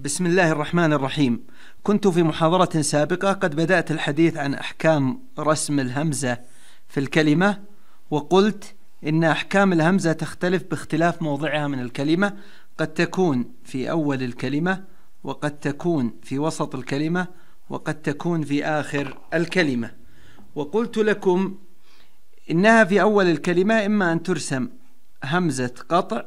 بسم الله الرحمن الرحيم كنت في محاضرة سابقة قد بدأت الحديث عن أحكام رسم الهمزة في الكلمة وقلت إن أحكام الهمزة تختلف باختلاف موضعها من الكلمة قد تكون في أول الكلمة وقد تكون في وسط الكلمة وقد تكون في آخر الكلمة وقلت لكم إنها في أول الكلمة إما أن ترسم همزة قطع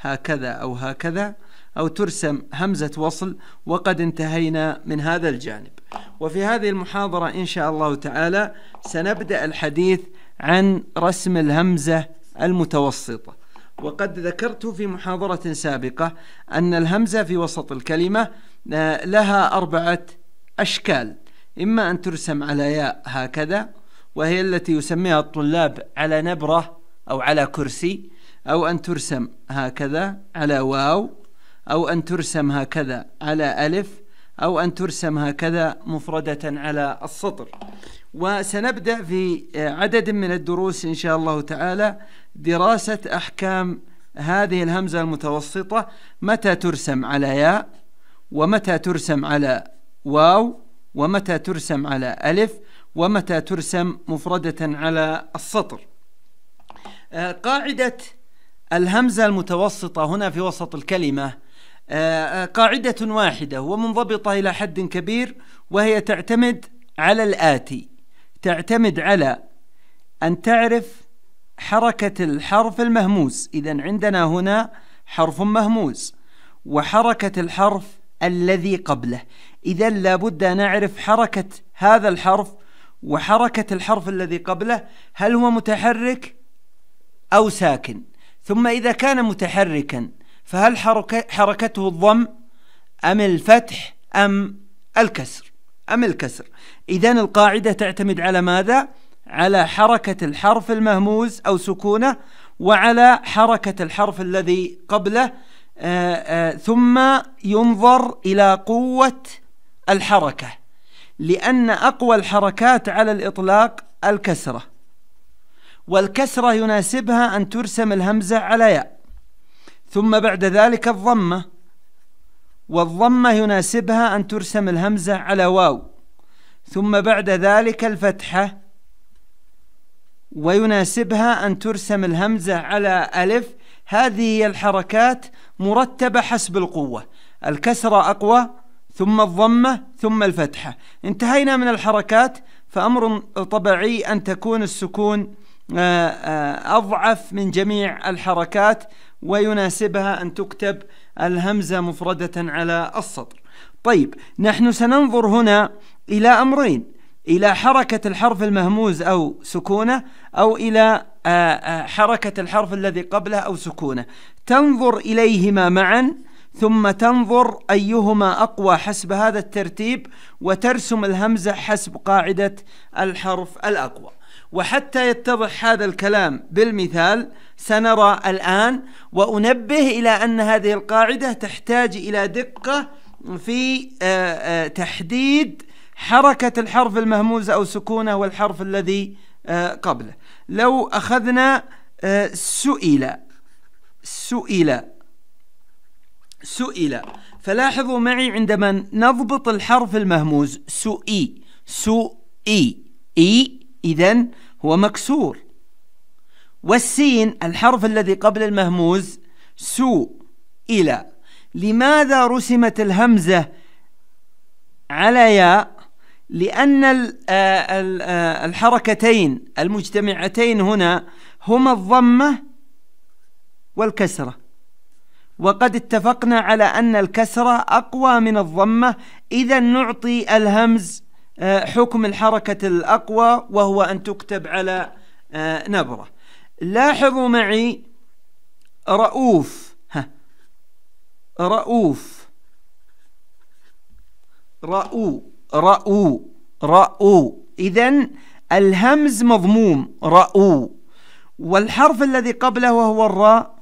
هكذا أو هكذا أو ترسم همزة وصل وقد انتهينا من هذا الجانب وفي هذه المحاضرة إن شاء الله تعالى سنبدأ الحديث عن رسم الهمزة المتوسطة وقد ذكرت في محاضرة سابقة أن الهمزة في وسط الكلمة آه، لها أربعة أشكال إما أن ترسم على ياء هكذا وهي التي يسميها الطلاب على نبرة أو على كرسي أو أن ترسم هكذا على واو أو أن ترسم هكذا على ألف أو أن ترسم هكذا مفردة على السطر وسنبدأ في عدد من الدروس إن شاء الله تعالى دراسة أحكام هذه الهمزة المتوسطة متى ترسم على ياء ومتى ترسم على واو ومتى ترسم على ألف ومتى ترسم مفردة على السطر آه، قاعدة الهمزة المتوسطة هنا في وسط الكلمة آه، آه، قاعدة واحدة ومنضبطة إلى حد كبير وهي تعتمد على الآتي تعتمد على أن تعرف حركة الحرف المهموز إذا عندنا هنا حرف مهموز وحركة الحرف الذي قبله إذا لابد أن نعرف حركة هذا الحرف وحركة الحرف الذي قبله هل هو متحرك أو ساكن ثم إذا كان متحركاً فهل حركة حركته الضم أم الفتح أم الكسر أم الكسر إذا القاعدة تعتمد على ماذا؟ على حركة الحرف المهموز أو سكونه وعلى حركة الحرف الذي قبله آآ آه، آآ آه، ثم ينظر إلى قوة الحركة لأن أقوى الحركات على الإطلاق الكسرة والكسرة يناسبها أن ترسم الهمزة على ياء ثم بعد ذلك الضمة والضمة يناسبها أن ترسم الهمزة على واو ثم بعد ذلك الفتحة ويناسبها أن ترسم الهمزة على ألف هذه هي الحركات مرتبة حسب القوة الكسرة أقوى ثم الضمة ثم الفتحة انتهينا من الحركات فأمر طبيعي أن تكون السكون آه، آه، أضعف من جميع الحركات ويناسبها أن تكتب الهمزة مفردة على السطر طيب نحن سننظر هنا إلى أمرين إلى حركة الحرف المهموز أو سكونه أو إلى آه، آه، حركة الحرف الذي قبله أو سكونه تنظر إليهما معا ثم تنظر أيهما أقوى حسب هذا الترتيب وترسم الهمزة حسب قاعدة الحرف الأقوى وحتى يتضح هذا الكلام بالمثال سنرى الآن وأنبه إلى أن هذه القاعدة تحتاج إلى دقة في آه، آه، تحديد حركة الحرف المهموز أو سكونه والحرف الذي آه، قبله لو أخذنا سئل سئل سئل فلاحظوا معي عندما نضبط الحرف المهموز سئي سئي إي إذا هو مكسور والسين الحرف الذي قبل المهموز سوء إلى لماذا رسمت الهمزة على ياء لأن الحركتين المجتمعتين هنا هما الضمة والكسرة وقد اتفقنا على أن الكسرة أقوى من الضمة إذا نعطي الهمز آه، حكم الحركة الأقوى وهو أن تكتب على آه، نبرة لاحظوا معي رؤوف ها رؤوف رؤو رؤو رؤو إذا الهمز مضموم رؤو والحرف الذي قبله وهو الراء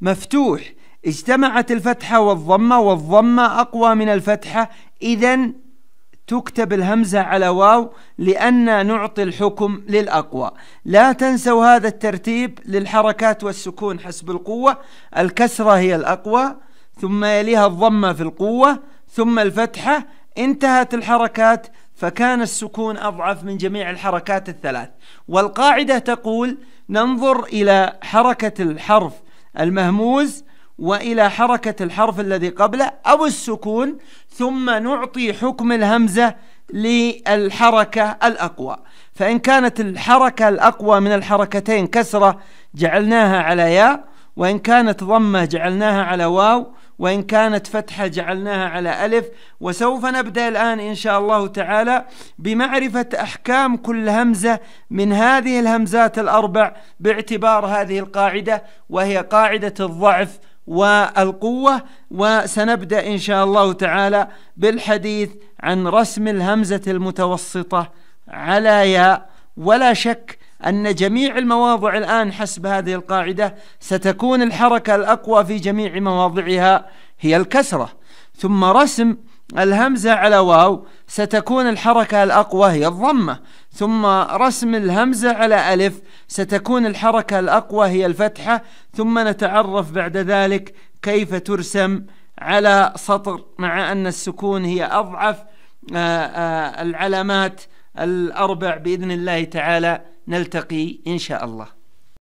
مفتوح اجتمعت الفتحة والضمة والضمة أقوى من الفتحة إذا تكتب الهمزة على واو لأن نعطي الحكم للأقوى لا تنسوا هذا الترتيب للحركات والسكون حسب القوة الكسرة هي الأقوى ثم يليها الضمة في القوة ثم الفتحة انتهت الحركات فكان السكون أضعف من جميع الحركات الثلاث والقاعدة تقول ننظر إلى حركة الحرف المهموز وإلى حركة الحرف الذي قبله أو السكون ثم نعطي حكم الهمزة للحركة الأقوى فإن كانت الحركة الأقوى من الحركتين كسرة جعلناها على ياء وإن كانت ضمة جعلناها على واو وإن كانت فتحة جعلناها على ألف وسوف نبدأ الآن إن شاء الله تعالى بمعرفة أحكام كل همزة من هذه الهمزات الأربع باعتبار هذه القاعدة وهي قاعدة الضعف والقوة وسنبدأ إن شاء الله تعالى بالحديث عن رسم الهمزة المتوسطة على ياء ولا شك أن جميع المواضع الآن حسب هذه القاعدة ستكون الحركة الأقوى في جميع مواضعها هي الكسرة ثم رسم الهمزة على واو ستكون الحركة الأقوى هي الضمة ثم رسم الهمزة على ألف ستكون الحركة الأقوى هي الفتحة ثم نتعرف بعد ذلك كيف ترسم على سطر مع أن السكون هي أضعف آه، آه، العلامات الأربع بإذن الله تعالى نلتقي إن شاء الله